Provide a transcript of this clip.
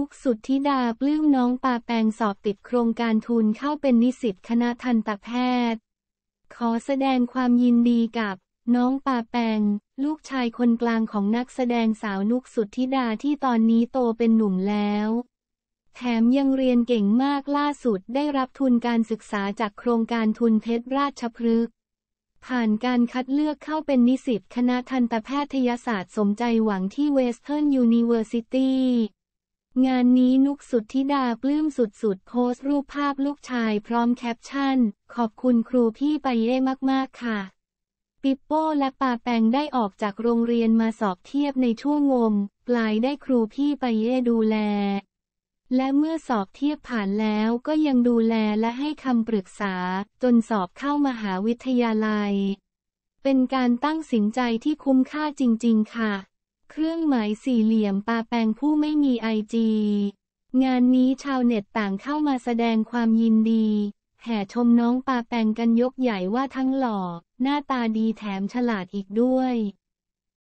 ุกสุดทิดาปลื้มน้องปาแปงสอบติดโครงการทุนเข้าเป็นนิสิตคณะทันตแพทย์ ขอแสดงความยินดีกับ น้องปาแปงลูกชายคนกลางของนักแสดงสาวนุกสุดทิดาที่ตอนนี้โตเป็นหนุ่มแล้ว แถมยังเรียนเก่งมากล่าสุดได้รับทุนการศึกษาจากโครงการทุนเพชรราชพฤกษ์ ผ่านการคัดเลือกเข้าเป็นนิสิตคณะทันตแพทยศาสตร์สมใจหวังที่เวสเทิร์นยูนิเวอร์ซิตี้งานนี้นุกสุดที่ดาปลื้มสุดๆ โพสต์รูปภาพลูกชายพร้อมแคปชั่น ขอบคุณครูพี่ไปเย่มากๆ ค่ะปิปโป้ และปาแปงได้ออกจากโรงเรียนมาสอบเทียบในช่วงงมปลายได้ครูพี่ไปเย่ดูแล และเมื่อสอบเทียบผ่านแล้วก็ยังดูแลและให้คำปรึกษา จนสอบเข้ามหาวิทยาลัย เป็นการตั้งสินใจที่คุ้มค่าจริง ๆ ค่ะเครื่องหมายสี่เหลี่ยมปาแปงผู้ไม่มีไอจีงานนี้ชาวเน็ตต่างเข้ามาแสดงความยินดี แห่ชมน้องปาแปงกันยกใหญ่ว่าทั้งหล่อ หน้าตาดีแถมฉลาดอีกด้วย